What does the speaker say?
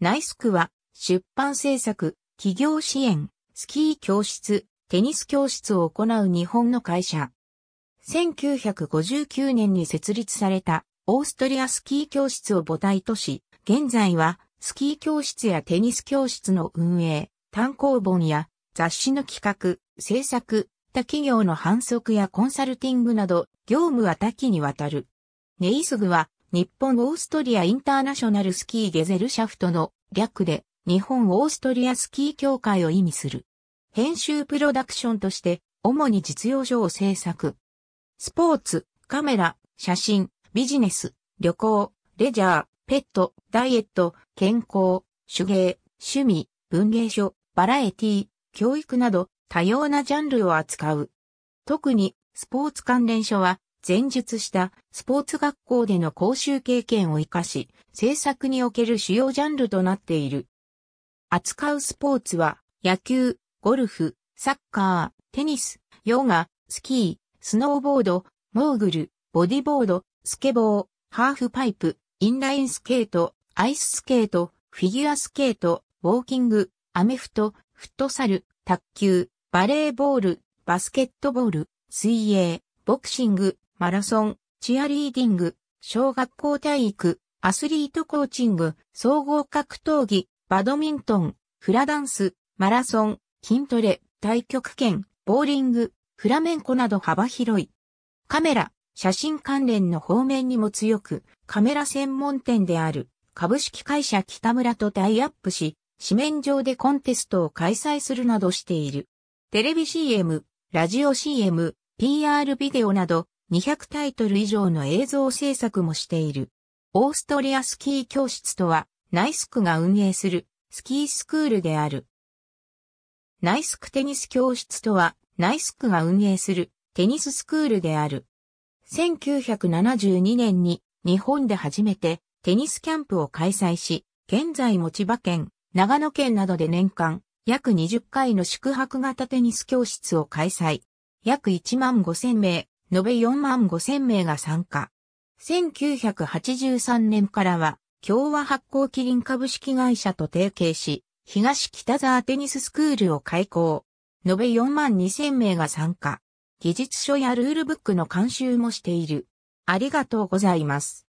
ナイスクは、出版制作、企業支援、スキー教室、テニス教室を行う日本の会社。1959年に設立されたオーストリアスキー教室を母体とし、現在はスキー教室やテニス教室の運営、単行本や雑誌の企画、制作、他企業の反則やコンサルティングなど業務は多岐にわたる。ネイスグは日本オーストリアインターナショナルスキーゲゼルシャフトの略で日本オーストリアスキー協会を意味する。編集プロダクションとして主に実用書を制作。スポーツ、カメラ、写真、ビジネス、旅行、レジャー、ペット、ダイエット、健康、手芸、趣味、文芸書、バラエティ、教育など多様なジャンルを扱う。特にスポーツ関連書は前述したスポーツ学校での講習経験を活かし、制作における主要ジャンルとなっている。扱うスポーツは、野球、ゴルフ、サッカー、テニス、ヨガ、スキー、スノーボード、モーグル、ボディボード、スケボー、ハーフパイプ、インラインスケート、アイススケート、フィギュアスケート、ウォーキング、アメフト、フットサル、卓球、バレーボール、バスケットボール、水泳、ボクシング、マラソン、チアリーディング、小学校体育、アスリートコーチング、総合格闘技、バドミントン、フラダンス、マラソン、筋トレ、対極拳、ボーリング、フラメンコなど幅広い。カメラ、写真関連の方面にも強く、カメラ専門店である株式会社北村とタイアップし、紙面上でコンテストを開催するなどしている。テレビ CM、ラジオ CM、PR ビデオなど200タイトル以上の映像制作もしている。オーストリアスキー教室とは、ナイスクが運営するスキースクールである。ナイスクテニス教室とは、ナイスクが運営するテニススクールである。1972年に日本で初めてテニスキャンプを開催し、現在も千葉県、長野県などで年間約20回の宿泊型テニス教室を開催。約1万5 0 0 0名延べ4万5千名が参加。1983年からは、共和発行キリン株式会社と提携し、東北沢テニススクールを開校。延べ4万2千名が参加。技術書やルールブックの監修もしている。ありがとうございます。